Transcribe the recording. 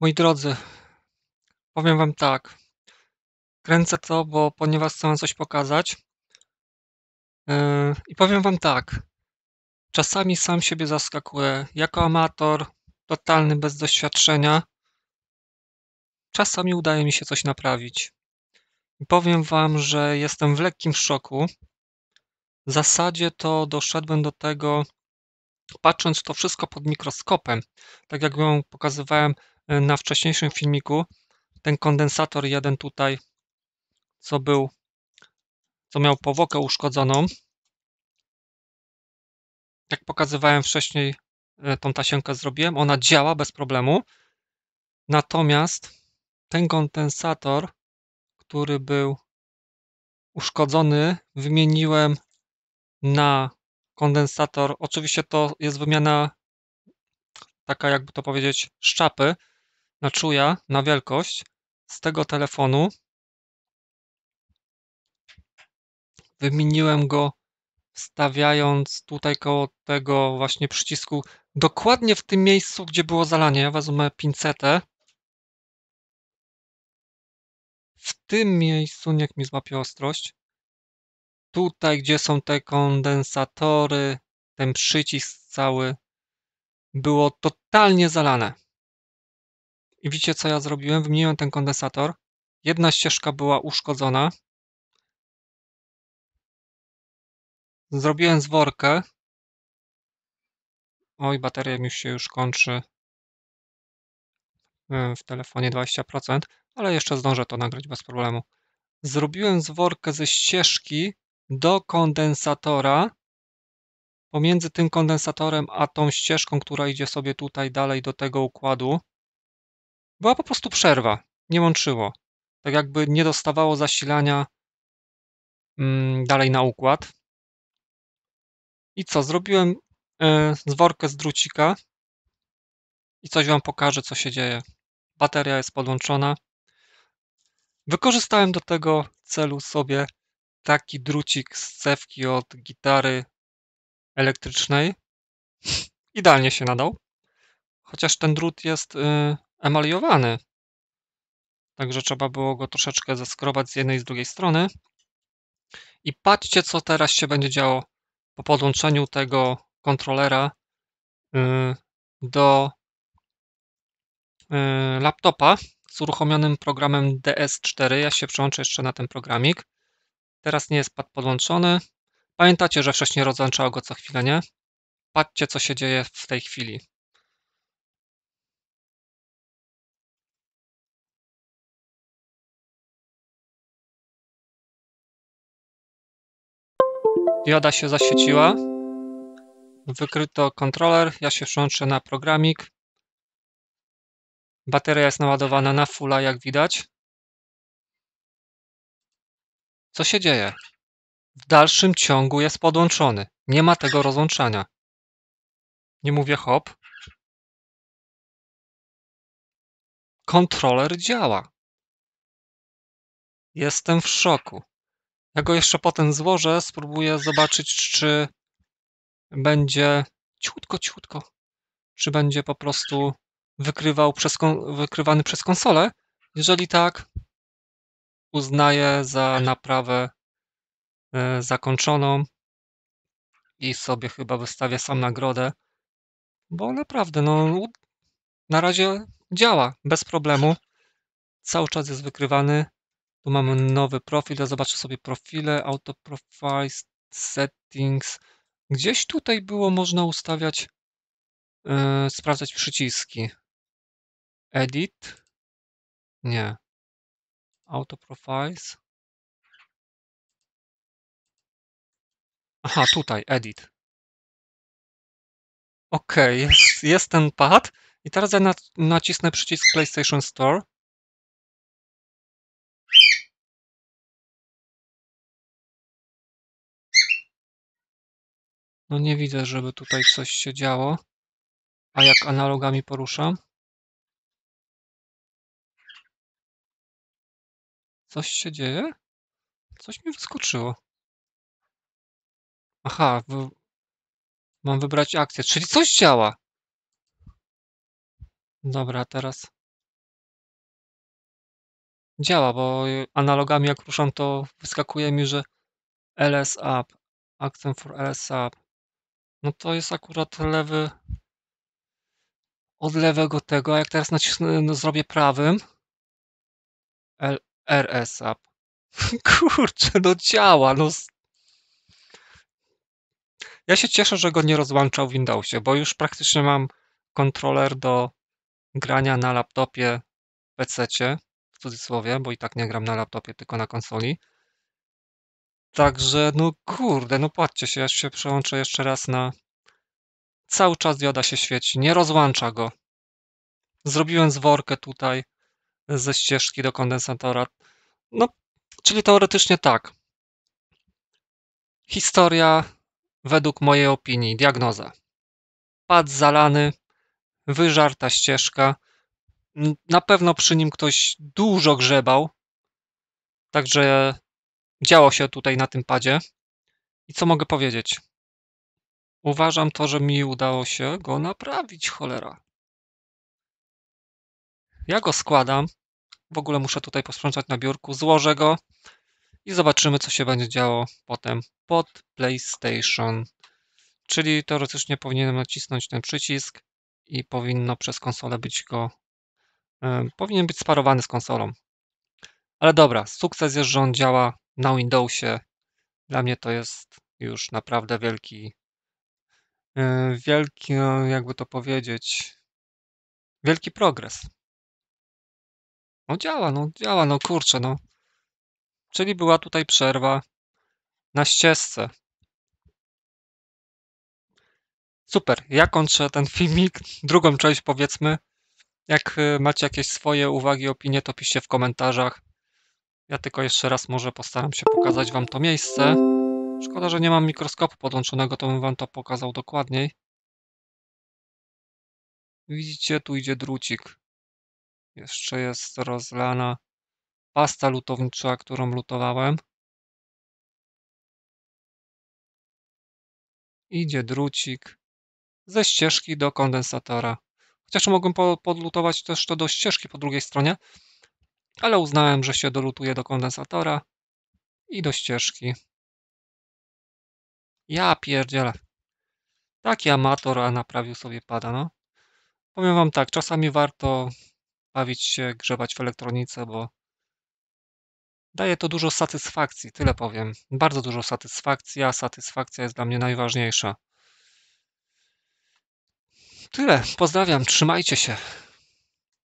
Moi drodzy, powiem wam tak. Kręcę to, bo ponieważ chcę coś pokazać. Yy, I powiem wam tak. Czasami sam siebie zaskakuję. Jako amator, totalny bez doświadczenia, czasami udaje mi się coś naprawić. I powiem wam, że jestem w lekkim szoku. W zasadzie to doszedłem do tego patrząc to wszystko pod mikroskopem, tak jak ją pokazywałem y, na wcześniejszym filmiku, ten kondensator jeden tutaj, co był, co miał powłokę uszkodzoną, jak pokazywałem wcześniej, y, tą tasiemkę zrobiłem, ona działa bez problemu, natomiast ten kondensator, który był uszkodzony, wymieniłem na kondensator. Oczywiście to jest wymiana taka, jakby to powiedzieć, szczapy na czuja, na wielkość z tego telefonu. Wymieniłem go wstawiając tutaj koło tego właśnie przycisku, dokładnie w tym miejscu, gdzie było zalanie. Ja wezmę pincetę. W tym miejscu, niech mi złapie ostrość tutaj, gdzie są te kondensatory, ten przycisk cały, było totalnie zalane. I widzicie, co ja zrobiłem? Wymieniłem ten kondensator. Jedna ścieżka była uszkodzona. Zrobiłem zworkę. Oj, bateria mi się już kończy e, w telefonie 20%, ale jeszcze zdążę to nagrać bez problemu. Zrobiłem zworkę ze ścieżki, do kondensatora. Pomiędzy tym kondensatorem a tą ścieżką, która idzie sobie tutaj dalej do tego układu, była po prostu przerwa. Nie łączyło. Tak jakby nie dostawało zasilania mm, dalej na układ. I co? Zrobiłem e, zworkę z drucika i coś Wam pokażę, co się dzieje. Bateria jest podłączona. Wykorzystałem do tego celu sobie taki drucik z cewki od gitary elektrycznej. Idealnie się nadał. Chociaż ten drut jest yy, emaliowany. Także trzeba było go troszeczkę zeskrobać z jednej i z drugiej strony. I patrzcie, co teraz się będzie działo po podłączeniu tego kontrolera y, do y, laptopa z uruchomionym programem DS4. Ja się przełączę jeszcze na ten programik. Teraz nie jest pad podłączony. Pamiętacie, że wcześniej rozłączało go co chwilę, nie? Patrzcie, co się dzieje w tej chwili. Dioda się zaświeciła. Wykryto kontroler. Ja się przełączę na programik. Bateria jest naładowana na fulla, jak widać. Co się dzieje? W dalszym ciągu jest podłączony. Nie ma tego rozłączania. Nie mówię hop. Kontroler działa. Jestem w szoku. Ja go jeszcze potem złożę, spróbuję zobaczyć, czy będzie ciutko, ciutko, czy będzie po prostu wykrywał przez, wykrywany przez konsolę. Jeżeli tak, uznaję za naprawę e, zakończoną i sobie chyba wystawię sam nagrodę, bo naprawdę no, na razie działa bez problemu. Cały czas jest wykrywany. Tu mamy nowy profil, ja zobaczę sobie profile, auto profile, settings. Gdzieś tutaj było można ustawiać, yy, sprawdzać przyciski. Edit? Nie. Auto Profiles. Aha, tutaj, edit. OK, jest, jest ten pad. I teraz ja nacisnę przycisk PlayStation Store. No nie widzę, żeby tutaj coś się działo. A jak analogami poruszam? Coś się dzieje? Coś mi wyskoczyło. Aha, mam wybrać akcję, czyli coś działa. Dobra, teraz działa, bo analogami jak ruszam to wyskakuje mi, że LS up, accent for LS up. No to jest akurat lewy od lewego tego, jak teraz nacisnę, no zrobię prawym L, RSAP. Kurczę, no działa, no. Ja się cieszę, że go nie rozłączał w Windowsie, bo już praktycznie mam kontroler do grania na laptopie, pececie, w cudzysłowie, bo i tak nie gram na laptopie, tylko na konsoli. Także, no kurde, no patrzcie się, ja się przełączę jeszcze raz na... Cały czas dioda się świeci, nie rozłącza go. Zrobiłem zworkę tutaj ze ścieżki do kondensatora. No, czyli teoretycznie tak. Historia według mojej opinii, diagnoza. Pad zalany, wyżarta ścieżka. Na pewno przy nim ktoś dużo grzebał, także działo się tutaj na tym padzie. I co mogę powiedzieć? Uważam to, że mi udało się go naprawić, cholera. Ja go składam. W ogóle muszę tutaj posprzątać na biurku. Złożę go i zobaczymy, co się będzie działo potem pod PlayStation. Czyli teoretycznie powinienem nacisnąć ten przycisk i powinno przez konsolę być go. E, powinien być sparowany z konsolą. Ale dobra, sukces jest, że on działa na Windowsie. Dla mnie to jest już naprawdę wielki, e, wielki, no, jakby to powiedzieć, wielki progres. No działa, no działa, no kurczę, no. Czyli była tutaj przerwa na ścieżce. Super, ja kończę ten filmik, drugą część powiedzmy. Jak y, macie jakieś swoje uwagi, opinie, to piszcie w komentarzach. Ja tylko jeszcze raz może postaram się pokazać Wam to miejsce. Szkoda, że nie mam mikroskopu podłączonego, to bym Wam to pokazał dokładniej. Widzicie, tu idzie drucik. Jeszcze jest rozlana pasta lutownicza, którą lutowałem. Idzie drucik ze ścieżki do kondensatora. Chociaż mogłem podlutować też to do ścieżki po drugiej stronie, ale uznałem, że się dolutuje do kondensatora i do ścieżki. Ja pierdzielę. Taki amator, a naprawił sobie pada, no. Powiem wam tak, czasami warto bawić się, grzebać w elektronice, bo daje to dużo satysfakcji, tyle powiem. Bardzo dużo satysfakcji, a satysfakcja jest dla mnie najważniejsza. Tyle, pozdrawiam, trzymajcie się.